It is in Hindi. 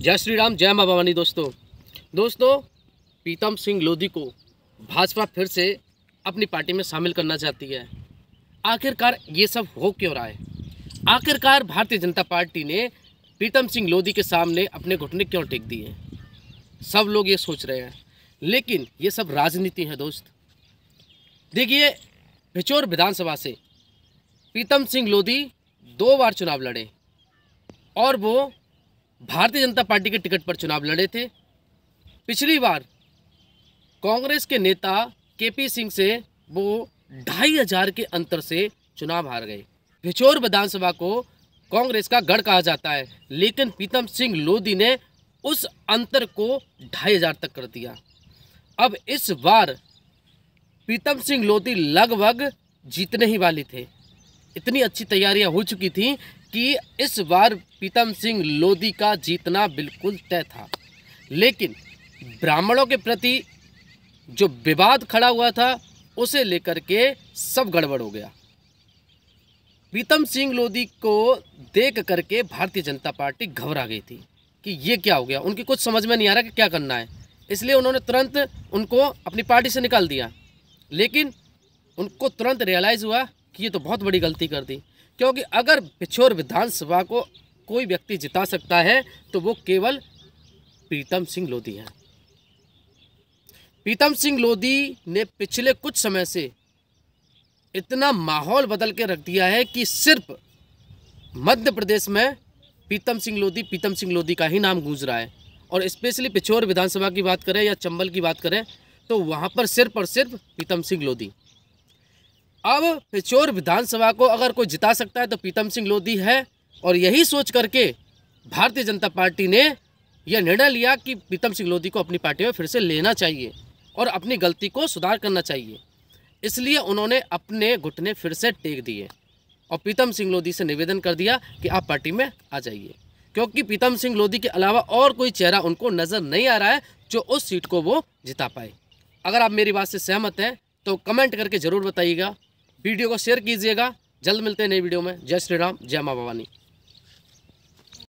जय श्री राम जय माँ भवानी दोस्तों दोस्तों पीतम सिंह लोधी को भाजपा फिर से अपनी पार्टी में शामिल करना चाहती है आखिरकार ये सब हो क्यों रहा है आखिरकार भारतीय जनता पार्टी ने प्रीतम सिंह लोधी के सामने अपने घुटने क्यों टेक दिए सब लोग ये सोच रहे हैं लेकिन ये सब राजनीति है दोस्त देखिए भिचोर विधानसभा से प्रीतम सिंह लोधी दो बार चुनाव लड़े और वो भारतीय जनता पार्टी के टिकट पर चुनाव लड़े थे पिछली बार कांग्रेस के नेता केपी सिंह से वो ढाई हजार के अंतर से चुनाव हार गए भिचोर विधानसभा को कांग्रेस का गढ़ कहा जाता है लेकिन पीतम सिंह लोधी ने उस अंतर को ढाई हजार तक कर दिया अब इस बार प्रीतम सिंह लोधी लगभग जीतने ही वाले थे इतनी अच्छी तैयारियां हो चुकी थी कि इस बार पीतम सिंह लोधी का जीतना बिल्कुल तय था लेकिन ब्राह्मणों के प्रति जो विवाद खड़ा हुआ था उसे लेकर के सब गड़बड़ हो गया प्रीतम सिंह लोधी को देख करके भारतीय जनता पार्टी घबरा गई थी कि ये क्या हो गया उनकी कुछ समझ में नहीं आ रहा कि क्या करना है इसलिए उन्होंने तुरंत उनको अपनी पार्टी से निकाल दिया लेकिन उनको तुरंत रियलाइज़ हुआ कि ये तो बहुत बड़ी गलती कर दी क्योंकि अगर पिछोर विधानसभा को कोई व्यक्ति जिता सकता है तो वो केवल प्रीतम सिंह लोधी हैं प्रीतम सिंह लोधी ने पिछले कुछ समय से इतना माहौल बदल के रख दिया है कि सिर्फ मध्य प्रदेश में प्रीतम सिंह लोधी प्रीतम सिंह लोधी का ही नाम गूंज रहा है और स्पेशली पिछोर विधानसभा की बात करें या चंबल की बात करें तो वहाँ पर सिर्फ और सिर्फ प्रीतम सिंह लोधी अब चोर विधानसभा को अगर कोई जिता सकता है तो प्रीतम सिंह लोधी है और यही सोच करके भारतीय जनता पार्टी ने यह निर्णय लिया कि प्रीतम सिंह लोधी को अपनी पार्टी में फिर से लेना चाहिए और अपनी गलती को सुधार करना चाहिए इसलिए उन्होंने अपने घुटने फिर से टेक दिए और प्रीतम सिंह लोधी से निवेदन कर दिया कि आप पार्टी में आ जाइए क्योंकि प्रीतम सिंह लोधी के अलावा और कोई चेहरा उनको नज़र नहीं आ रहा है जो उस सीट को वो जिता पाए अगर आप मेरी बात से सहमत हैं तो कमेंट करके ज़रूर बताइएगा वीडियो को शेयर कीजिएगा जल्द मिलते हैं नई वीडियो में जय श्री राम जय माँ भवानी